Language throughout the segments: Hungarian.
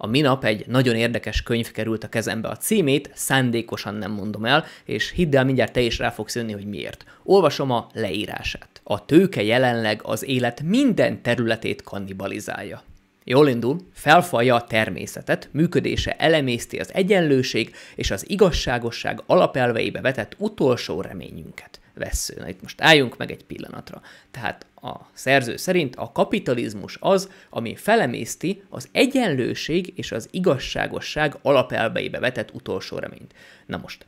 A minap egy nagyon érdekes könyv került a kezembe a címét, szándékosan nem mondom el, és hidd el, mindjárt te is rá fogsz jönni, hogy miért. Olvasom a leírását. A tőke jelenleg az élet minden területét kannibalizálja. Jól indul, felfalja a természetet, működése elemészti az egyenlőség és az igazságosság alapelveibe vetett utolsó reményünket vesző. Na itt most álljunk meg egy pillanatra. Tehát a szerző szerint a kapitalizmus az, ami felemészti az egyenlőség és az igazságosság alapelveibe vetett utolsó reményt. Na most,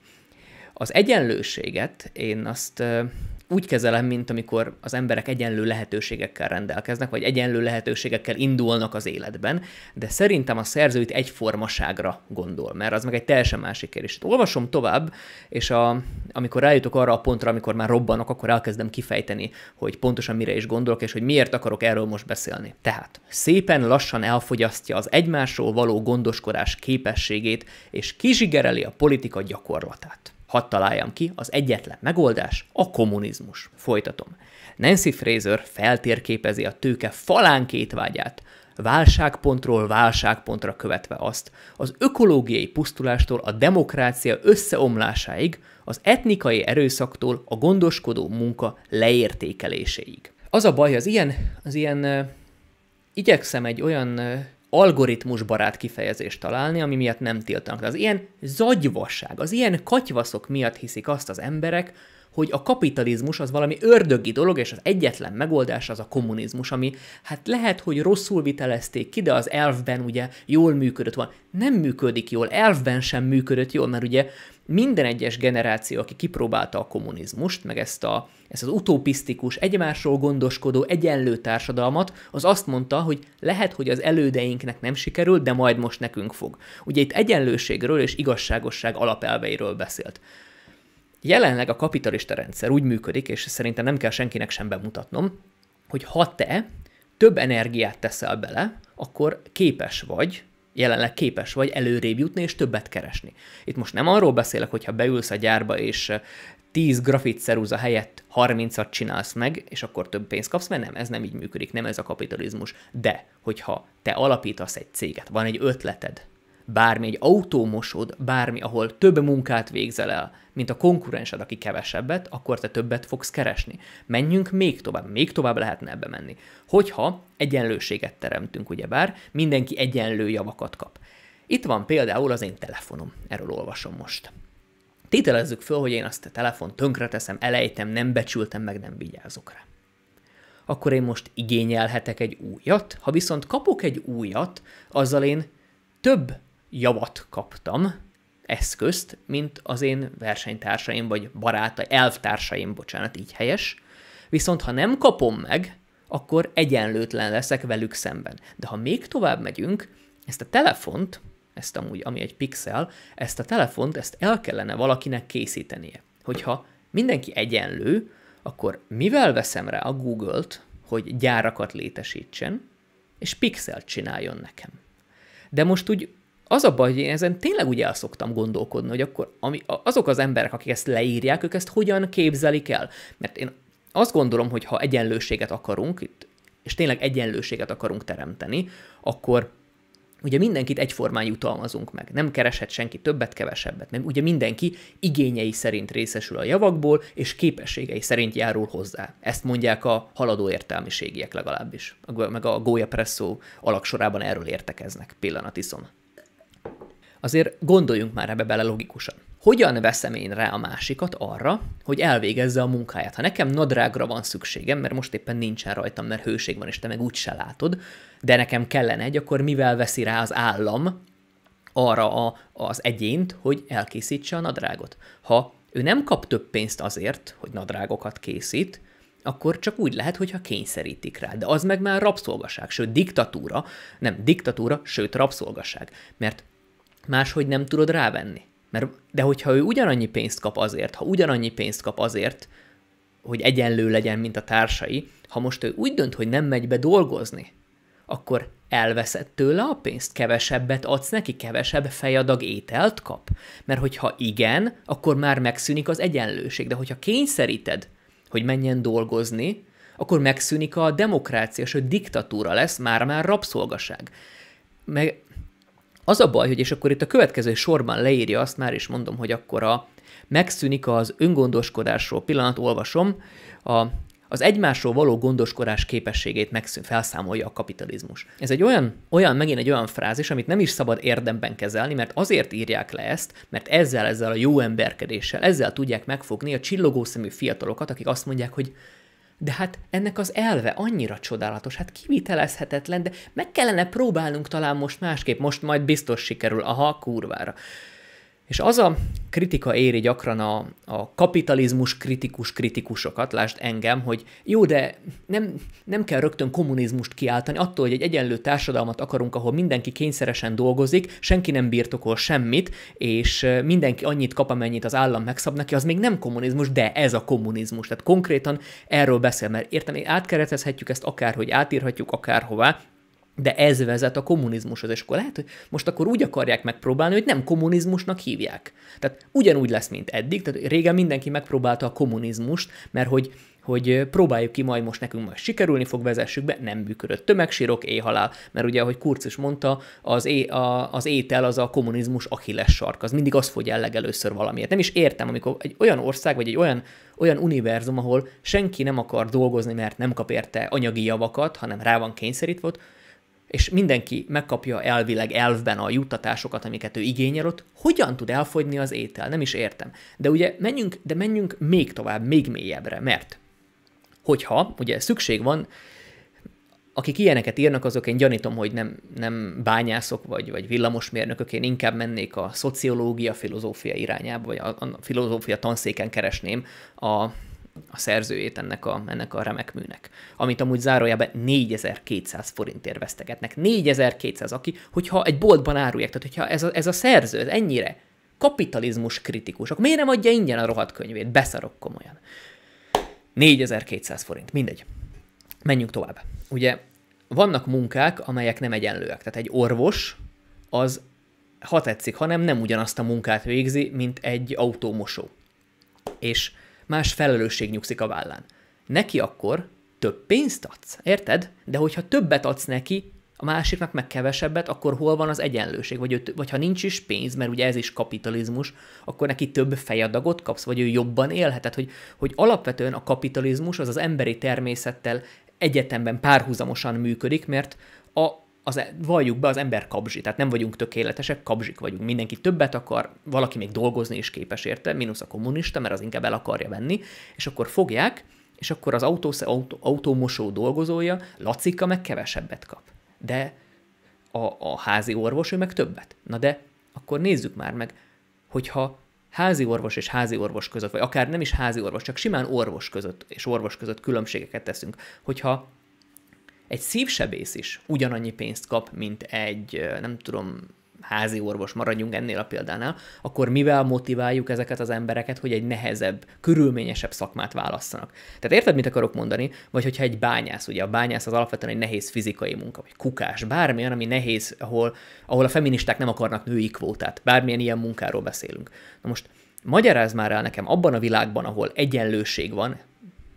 az egyenlőséget én azt úgy kezelem, mint amikor az emberek egyenlő lehetőségekkel rendelkeznek, vagy egyenlő lehetőségekkel indulnak az életben, de szerintem a szerző egyformaságra gondol, mert az meg egy teljesen másik kérdés. Hát olvasom tovább, és a, amikor rájutok arra a pontra, amikor már robbanok, akkor elkezdem kifejteni, hogy pontosan mire is gondolok, és hogy miért akarok erről most beszélni. Tehát szépen lassan elfogyasztja az egymásról való gondoskodás képességét, és kizsigereli a politika gyakorlatát. Hadd találjam ki, az egyetlen megoldás a kommunizmus. Folytatom. Nancy Fraser feltérképezi a tőke falánkét vágyát, válságpontról válságpontra követve azt, az ökológiai pusztulástól a demokrácia összeomlásáig, az etnikai erőszaktól a gondoskodó munka leértékeléséig. Az a baj, az ilyen, az ilyen igyekszem egy olyan algoritmusbarát kifejezést találni, ami miatt nem tiltanak. Az ilyen zagyvasság, az ilyen katyvaszok miatt hiszik azt az emberek, hogy a kapitalizmus az valami ördögi dolog, és az egyetlen megoldás az a kommunizmus, ami hát lehet, hogy rosszul vitelezték ki, de az elfben ugye jól működött van. Nem működik jól, elfben sem működött jól, mert ugye minden egyes generáció, aki kipróbálta a kommunizmust, meg ezt, a, ezt az utopisztikus, egymásról gondoskodó, egyenlő társadalmat, az azt mondta, hogy lehet, hogy az elődeinknek nem sikerült, de majd most nekünk fog. Ugye itt egyenlőségről és igazságosság alapelveiről beszélt jelenleg a kapitalista rendszer úgy működik, és szerintem nem kell senkinek sem bemutatnom, hogy ha te több energiát teszel bele, akkor képes vagy, jelenleg képes vagy előrébb jutni és többet keresni. Itt most nem arról beszélek, hogyha beülsz a gyárba és 10 eh, grafitceruza helyett 30-at csinálsz meg, és akkor több pénzt kapsz, mert nem, ez nem így működik, nem ez a kapitalizmus. De, hogyha te alapítasz egy céget, van egy ötleted, bármi egy autómosod, bármi, ahol több munkát végzel el, mint a konkurensed, aki kevesebbet, akkor te többet fogsz keresni. Menjünk még tovább, még tovább lehetne ebbe menni. Hogyha egyenlőséget teremtünk, ugyebár, mindenki egyenlő javakat kap. Itt van például az én telefonom, erről olvasom most. Tételezzük föl, hogy én azt a telefon tönkreteszem, elejtem, nem becsültem, meg nem vigyázok rá. Akkor én most igényelhetek egy újat, ha viszont kapok egy újat, azzal én több javat kaptam, eszközt, mint az én versenytársaim, vagy barátai, elvtársaim, bocsánat, így helyes. Viszont ha nem kapom meg, akkor egyenlőtlen leszek velük szemben. De ha még tovább megyünk, ezt a telefont, ezt amúgy, ami egy pixel, ezt a telefont, ezt el kellene valakinek készítenie. Hogyha mindenki egyenlő, akkor mivel veszem rá a Google-t, hogy gyárakat létesítsen, és pixelt csináljon nekem. De most úgy az a baj, hogy én ezen tényleg ugye el szoktam gondolkodni, hogy akkor ami, azok az emberek, akik ezt leírják, ők ezt hogyan képzelik el. Mert én azt gondolom, hogy ha egyenlőséget akarunk, és tényleg egyenlőséget akarunk teremteni, akkor ugye mindenkit egyformán jutalmazunk meg. Nem kereshet senki többet, kevesebbet, mert ugye mindenki igényei szerint részesül a javakból, és képességei szerint járul hozzá. Ezt mondják a haladó értelmiségiek legalábbis, meg a Goya Presso alaksorában erről értekeznek pillanatiszon. Azért gondoljunk már ebbe bele logikusan. Hogyan veszem én rá a másikat arra, hogy elvégezze a munkáját? Ha nekem nadrágra van szükségem, mert most éppen nincsen rajtam, mert hőség van, és te meg úgy se látod, de nekem kellene egy, akkor mivel veszi rá az állam arra a, az egyént, hogy elkészítse a nadrágot? Ha ő nem kap több pénzt azért, hogy nadrágokat készít, akkor csak úgy lehet, hogyha kényszerítik rá. De az meg már rabszolgaság, sőt diktatúra, nem diktatúra, sőt rabszolgaság. Mert máshogy nem tudod rávenni. Mert, de hogyha ő ugyanannyi pénzt kap azért, ha ugyanannyi pénzt kap azért, hogy egyenlő legyen, mint a társai, ha most ő úgy dönt, hogy nem megy be dolgozni, akkor elveszed tőle a pénzt, kevesebbet adsz neki, kevesebb fejadag ételt kap. Mert hogyha igen, akkor már megszűnik az egyenlőség, de hogyha kényszeríted, hogy menjen dolgozni, akkor megszűnik a demokrácia, sőt diktatúra lesz, már-már rabszolgaság. Meg az a baj, hogy és akkor itt a következő sorban leírja, azt már is mondom, hogy akkor a megszűnik az öngondoskodásról, pillanat olvasom, a az egymásról való gondoskodás képességét megszűn, felszámolja a kapitalizmus. Ez egy olyan, olyan, megint egy olyan frázis, amit nem is szabad érdemben kezelni, mert azért írják le ezt, mert ezzel, ezzel a jó emberkedéssel, ezzel tudják megfogni a csillogószemű fiatalokat, akik azt mondják, hogy de hát ennek az elve annyira csodálatos, hát kivitelezhetetlen, de meg kellene próbálnunk talán most másképp, most majd biztos sikerül, aha, kurvára. És az a kritika éri gyakran a, a kapitalizmus kritikus kritikusokat, lásd engem, hogy jó, de nem, nem kell rögtön kommunizmust kiáltani, attól, hogy egy egyenlő társadalmat akarunk, ahol mindenki kényszeresen dolgozik, senki nem birtokol semmit, és mindenki annyit kap, amennyit az állam megszab neki, az még nem kommunizmus, de ez a kommunizmus. Tehát konkrétan erről beszél, mert értem, átkeretezhetjük ezt akár, hogy átírhatjuk akárhová, de ez vezet a kommunizmushoz, és akkor lehet, hogy most akkor úgy akarják megpróbálni, hogy nem kommunizmusnak hívják. Tehát ugyanúgy lesz, mint eddig, tehát régen mindenki megpróbálta a kommunizmust, mert hogy hogy próbáljuk ki, majd most nekünk majd sikerülni fog, vezessük be, nem működött. Tömegsírok, éhalál, mert ugye, ahogy Kurz is mondta, az, é, a, az étel az a kommunizmus achilles sark, az mindig az fogy el legelőször valamiért. Nem is értem, amikor egy olyan ország, vagy egy olyan, olyan univerzum, ahol senki nem akar dolgozni, mert nem kap érte anyagi javakat, hanem rá van kényszerítve, ott és mindenki megkapja elvileg elvben a juttatásokat, amiket ő igényel ott, hogyan tud elfogyni az étel? Nem is értem. De ugye menjünk, de menjünk még tovább, még mélyebbre, mert hogyha ugye szükség van, akik ilyeneket írnak, azok én gyanítom, hogy nem, nem bányászok vagy, vagy villamosmérnökök, én inkább mennék a szociológia, filozófia irányába, vagy a, a filozófia tanszéken keresném a, a szerzőjét ennek a, ennek a remek műnek, amit amúgy zárójában 4200 forintért vesztegetnek. 4200, aki, hogyha egy boltban árulják, tehát hogyha ez a, ez a szerző, ez ennyire kapitalizmus kritikus, akkor miért nem adja ingyen a rohadt könyvét? Beszarok komolyan. 4200 forint, mindegy. Menjünk tovább. Ugye vannak munkák, amelyek nem egyenlőek. Tehát egy orvos az, ha tetszik, hanem nem ugyanazt a munkát végzi, mint egy autómosó. És más felelősség nyugszik a vállán. Neki akkor több pénzt adsz, érted? De hogyha többet adsz neki, a másiknak meg kevesebbet, akkor hol van az egyenlőség? Vagy, ő, vagy ha nincs is pénz, mert ugye ez is kapitalizmus, akkor neki több fejadagot kapsz, vagy ő jobban élhet. Tehát, hogy, hogy alapvetően a kapitalizmus az az emberi természettel egyetemben párhuzamosan működik, mert a az, e- valljuk be, az ember kabzsi, tehát nem vagyunk tökéletesek, kabzsik vagyunk. Mindenki többet akar, valaki még dolgozni is képes érte, mínusz a kommunista, mert az inkább el akarja venni, és akkor fogják, és akkor az autósz, autó, autómosó dolgozója, Lacika meg kevesebbet kap. De a, a házi orvos, ő meg többet. Na de akkor nézzük már meg, hogyha házi orvos és házi orvos között, vagy akár nem is házi orvos, csak simán orvos között és orvos között különbségeket teszünk, hogyha egy szívsebész is ugyanannyi pénzt kap, mint egy, nem tudom, házi orvos, maradjunk ennél a példánál, akkor mivel motiváljuk ezeket az embereket, hogy egy nehezebb, körülményesebb szakmát válasszanak? Tehát érted, mit akarok mondani? Vagy hogyha egy bányász, ugye a bányász az alapvetően egy nehéz fizikai munka, vagy kukás, bármilyen, ami nehéz, ahol, ahol a feministák nem akarnak női kvótát, bármilyen ilyen munkáról beszélünk. Na most magyaráz már el nekem abban a világban, ahol egyenlőség van,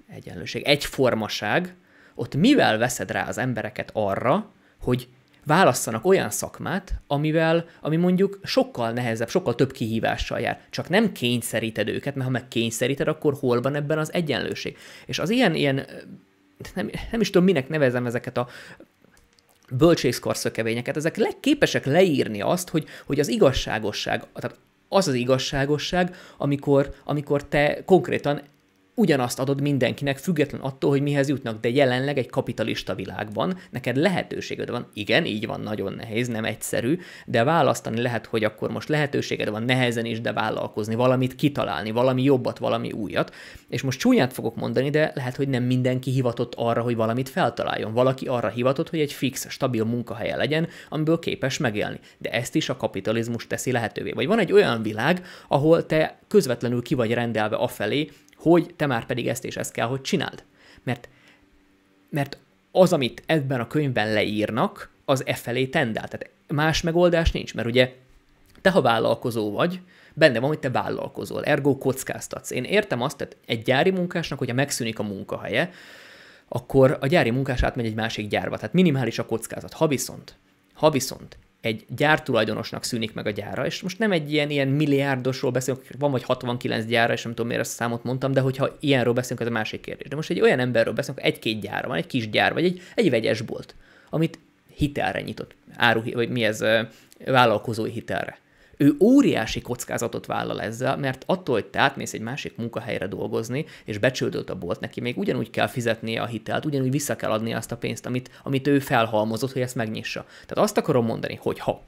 egyenlőség, egyformaság, ott mivel veszed rá az embereket arra, hogy válasszanak olyan szakmát, amivel, ami mondjuk sokkal nehezebb, sokkal több kihívással jár. Csak nem kényszeríted őket, mert ha meg kényszeríted, akkor hol van ebben az egyenlőség? És az ilyen, ilyen nem, nem is tudom, minek nevezem ezeket a szökevényeket, ezek le, képesek leírni azt, hogy, hogy az igazságosság, tehát az az igazságosság, amikor, amikor te konkrétan ugyanazt adod mindenkinek, független attól, hogy mihez jutnak, de jelenleg egy kapitalista világban neked lehetőséged van. Igen, így van, nagyon nehéz, nem egyszerű, de választani lehet, hogy akkor most lehetőséged van nehezen is, de vállalkozni, valamit kitalálni, valami jobbat, valami újat. És most csúnyát fogok mondani, de lehet, hogy nem mindenki hivatott arra, hogy valamit feltaláljon. Valaki arra hivatott, hogy egy fix, stabil munkahelye legyen, amiből képes megélni. De ezt is a kapitalizmus teszi lehetővé. Vagy van egy olyan világ, ahol te közvetlenül ki vagy rendelve afelé, hogy te már pedig ezt és ezt kell, hogy csináld. Mert, mert az, amit ebben a könyvben leírnak, az e felé tendál. Tehát más megoldás nincs, mert ugye te, ha vállalkozó vagy, benne van, hogy te vállalkozol, ergo kockáztatsz. Én értem azt, tehát egy gyári munkásnak, hogyha megszűnik a munkahelye, akkor a gyári munkás átmegy egy másik gyárba, tehát minimális a kockázat. Ha viszont, ha viszont egy gyártulajdonosnak szűnik meg a gyára, és most nem egy ilyen, ilyen milliárdosról beszélünk, van vagy 69 gyára, és nem tudom miért ezt a számot mondtam, de hogyha ilyenről beszélünk, az a másik kérdés. De most egy olyan emberről beszélünk, egy-két gyára van, egy kis gyár, vagy egy, egy vegyesbolt, amit hitelre nyitott, áru, vagy mi ez, vállalkozói hitelre ő óriási kockázatot vállal ezzel, mert attól, hogy te átmész egy másik munkahelyre dolgozni, és becsődölt a bolt neki, még ugyanúgy kell fizetnie a hitelt, ugyanúgy vissza kell adni azt a pénzt, amit, amit ő felhalmozott, hogy ezt megnyissa. Tehát azt akarom mondani, hogy ha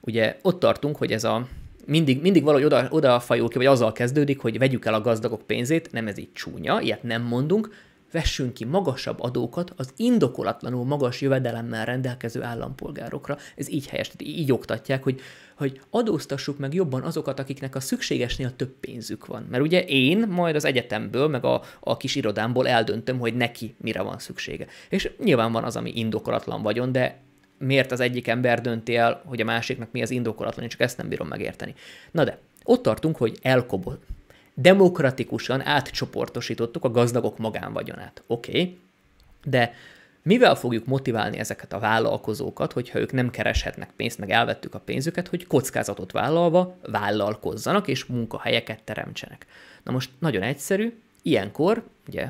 ugye ott tartunk, hogy ez a mindig, mindig valahogy oda, oda fajul ki, vagy azzal kezdődik, hogy vegyük el a gazdagok pénzét, nem ez így csúnya, ilyet nem mondunk, vessünk ki magasabb adókat az indokolatlanul magas jövedelemmel rendelkező állampolgárokra. Ez így helyes, így oktatják, hogy, hogy adóztassuk meg jobban azokat, akiknek a szükségesnél több pénzük van. Mert ugye én majd az egyetemből, meg a, a kis irodámból eldöntöm, hogy neki mire van szüksége. És nyilván van az, ami indokolatlan vagyon, de miért az egyik ember dönti el, hogy a másiknak mi az indokolatlan, én csak ezt nem bírom megérteni. Na de, ott tartunk, hogy elkobol, demokratikusan átcsoportosítottuk a gazdagok magánvagyonát. Oké, okay. de mivel fogjuk motiválni ezeket a vállalkozókat, hogyha ők nem kereshetnek pénzt, meg elvettük a pénzüket, hogy kockázatot vállalva vállalkozzanak és munkahelyeket teremtsenek? Na most nagyon egyszerű, ilyenkor, ugye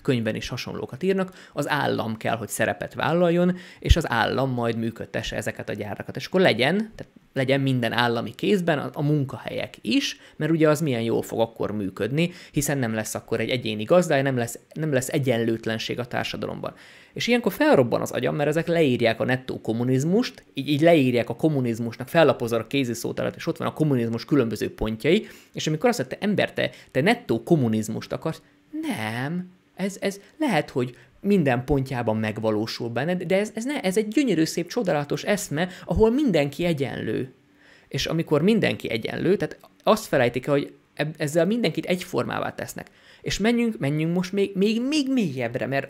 könyvben is hasonlókat írnak, az állam kell, hogy szerepet vállaljon, és az állam majd működtesse ezeket a gyárakat. És akkor legyen, tehát legyen minden állami kézben a, a munkahelyek is, mert ugye az milyen jól fog akkor működni, hiszen nem lesz akkor egy egyéni gazdája, nem lesz, nem lesz egyenlőtlenség a társadalomban. És ilyenkor felrobban az agyam, mert ezek leírják a nettó kommunizmust, így, így leírják a kommunizmusnak, fellapozol a szótalat, és ott van a kommunizmus különböző pontjai, és amikor azt mondta, ember, te, te nettó kommunizmust akarsz, nem, ez, ez lehet, hogy minden pontjában megvalósul benned, de ez, ez, ne, ez egy gyönyörű, szép, csodálatos eszme, ahol mindenki egyenlő. És amikor mindenki egyenlő, tehát azt felejtik hogy ezzel mindenkit egyformává tesznek. És menjünk, menjünk most még, még, még mélyebbre, mert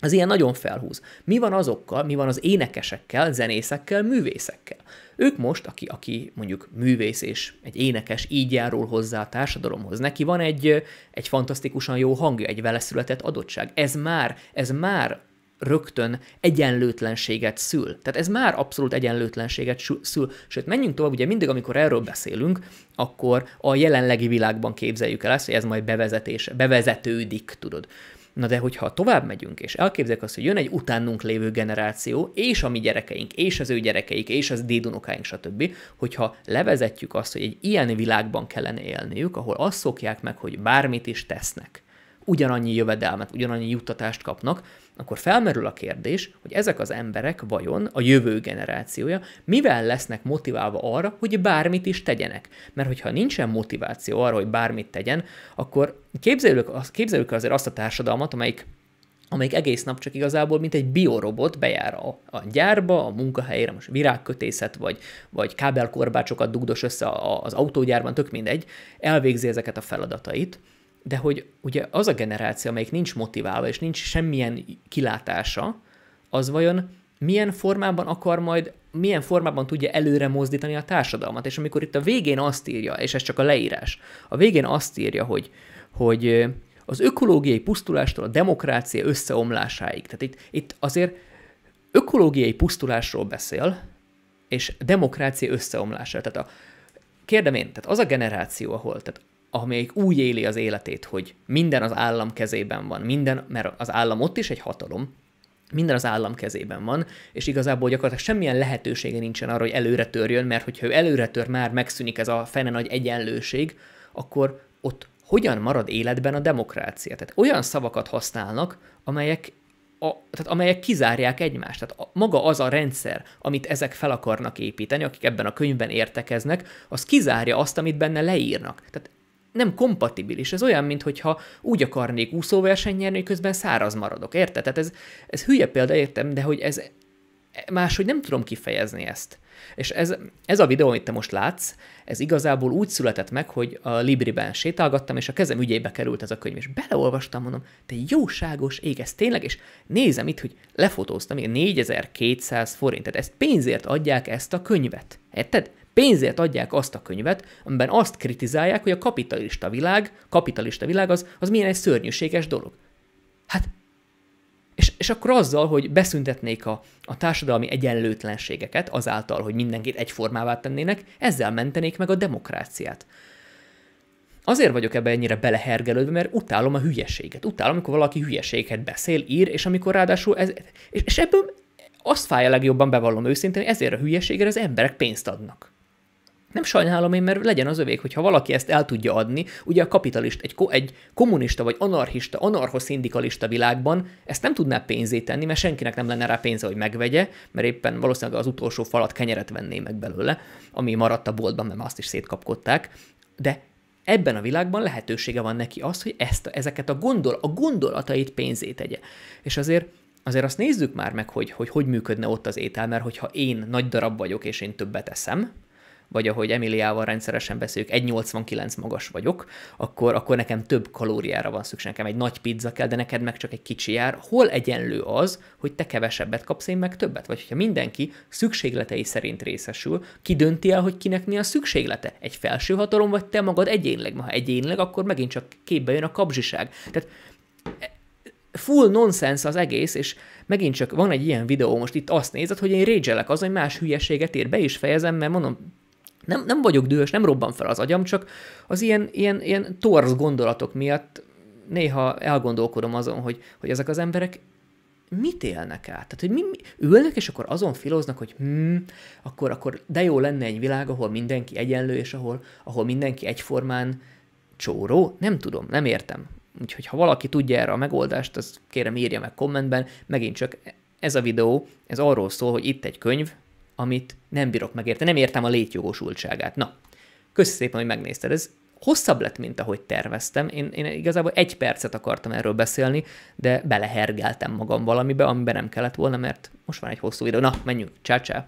az ilyen nagyon felhúz. Mi van azokkal, mi van az énekesekkel, zenészekkel, művészekkel? Ők most, aki, aki mondjuk művész és egy énekes így járul hozzá a társadalomhoz, neki van egy, egy fantasztikusan jó hangja, egy vele született adottság. Ez már, ez már rögtön egyenlőtlenséget szül. Tehát ez már abszolút egyenlőtlenséget szül. Sőt, menjünk tovább, ugye mindig, amikor erről beszélünk, akkor a jelenlegi világban képzeljük el ezt, hogy ez majd bevezetés, bevezetődik, tudod. Na de hogyha tovább megyünk, és elképzeljük azt, hogy jön egy utánunk lévő generáció, és a mi gyerekeink, és az ő gyerekeik, és az dédunokáink, stb., hogyha levezetjük azt, hogy egy ilyen világban kellene élniük, ahol azt szokják meg, hogy bármit is tesznek, ugyanannyi jövedelmet, ugyanannyi juttatást kapnak, akkor felmerül a kérdés, hogy ezek az emberek vajon a jövő generációja mivel lesznek motiválva arra, hogy bármit is tegyenek. Mert hogyha nincsen motiváció arra, hogy bármit tegyen, akkor képzeljük, képzeljük azért azt a társadalmat, amelyik amelyik egész nap csak igazából, mint egy biorobot bejár a, a gyárba, a munkahelyére, most virágkötészet, vagy, vagy kábelkorbácsokat dugdos össze az autógyárban, tök mindegy, elvégzi ezeket a feladatait, de hogy ugye az a generáció, amelyik nincs motiválva, és nincs semmilyen kilátása, az vajon milyen formában akar majd, milyen formában tudja előre mozdítani a társadalmat. És amikor itt a végén azt írja, és ez csak a leírás, a végén azt írja, hogy, hogy az ökológiai pusztulástól a demokrácia összeomlásáig. Tehát itt, itt azért ökológiai pusztulásról beszél, és demokrácia összeomlása. Tehát a, kérdem én, tehát az a generáció, ahol tehát amelyik úgy éli az életét, hogy minden az állam kezében van, minden, mert az állam ott is egy hatalom, minden az állam kezében van, és igazából gyakorlatilag semmilyen lehetősége nincsen arra, hogy előre törjön, mert hogyha ő előre tör, már megszűnik ez a fene nagy egyenlőség, akkor ott hogyan marad életben a demokrácia? Tehát olyan szavakat használnak, amelyek a, tehát amelyek kizárják egymást. Tehát a, maga az a rendszer, amit ezek fel akarnak építeni, akik ebben a könyvben értekeznek, az kizárja azt, amit benne leírnak. Tehát nem kompatibilis. Ez olyan, mintha úgy akarnék úszóverseny nyerni, hogy közben száraz maradok. Érted? Tehát ez, ez hülye példa, értem, de hogy ez máshogy nem tudom kifejezni ezt. És ez, ez a videó, amit te most látsz, ez igazából úgy született meg, hogy a Libriben sétálgattam, és a kezem ügyébe került ez a könyv, és beleolvastam, mondom, te jóságos ég, ez tényleg, és nézem itt, hogy lefotóztam, én 4200 forint, tehát ezt pénzért adják ezt a könyvet. Érted? Pénzért adják azt a könyvet, amiben azt kritizálják, hogy a kapitalista világ, kapitalista világ az, az milyen egy szörnyűséges dolog. Hát, és, és akkor azzal, hogy beszüntetnék a, a társadalmi egyenlőtlenségeket, azáltal, hogy mindenkit egyformává tennének, ezzel mentenék meg a demokráciát. Azért vagyok ebbe ennyire belehergelődve, mert utálom a hülyeséget. Utálom, amikor valaki hülyeséget beszél, ír, és amikor ráadásul ez... És, és ebből azt fáj a legjobban, bevallom őszintén, hogy ezért a hülyeségre az emberek pénzt adnak nem sajnálom én, mert legyen az övék, hogyha valaki ezt el tudja adni, ugye a kapitalist, egy, ko, egy kommunista vagy anarchista, anarchoszindikalista világban ezt nem tudná pénzét tenni, mert senkinek nem lenne rá pénze, hogy megvegye, mert éppen valószínűleg az utolsó falat kenyeret venné meg belőle, ami maradt a boltban, mert azt is szétkapkodták, de ebben a világban lehetősége van neki az, hogy ezt, ezeket a, gondol, a gondolatait pénzét tegye. És azért azért azt nézzük már meg, hogy, hogy hogy működne ott az étel, mert hogyha én nagy darab vagyok, és én többet eszem, vagy ahogy Emiliával rendszeresen beszélünk, 1,89 magas vagyok, akkor, akkor nekem több kalóriára van szükség, nekem egy nagy pizza kell, de neked meg csak egy kicsi jár. Hol egyenlő az, hogy te kevesebbet kapsz, én meg többet? Vagy hogyha mindenki szükségletei szerint részesül, ki dönti el, hogy kinek mi a szükséglete? Egy felső hatalom, vagy te magad egyénileg? Ma ha egyénileg, akkor megint csak képbe jön a kapzsiság. Tehát e, full nonsense az egész, és megint csak van egy ilyen videó, most itt azt nézed, hogy én régyelek az, hogy más hülyeséget ér, be is fejezem, mert mondom, nem, nem vagyok dühös, nem robban fel az agyam, csak az ilyen, ilyen, ilyen torz gondolatok miatt néha elgondolkodom azon, hogy, hogy ezek az emberek mit élnek át? Tehát, hogy mi, mi ülnek, és akkor azon filoznak, hogy hmm, akkor, akkor de jó lenne egy világ, ahol mindenki egyenlő, és ahol, ahol mindenki egyformán csóró? Nem tudom, nem értem. Úgyhogy ha valaki tudja erre a megoldást, az kérem írja meg kommentben. Megint csak ez a videó, ez arról szól, hogy itt egy könyv, amit nem bírok megérteni, nem értem a létjogosultságát. Na, köszi szépen, hogy megnézted. Ez hosszabb lett, mint ahogy terveztem. Én, én igazából egy percet akartam erről beszélni, de belehergeltem magam valamibe, amiben nem kellett volna, mert most van egy hosszú videó. Na, menjünk, csácsá!